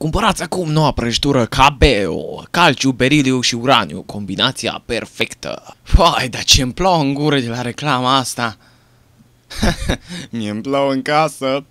Cumpărați acum noua prăjitură KBO, calciu, beriliu și uraniu, combinația perfectă. Păi, dar ce îmi plouă în gură de la reclama asta? Mi-e plouă în casă.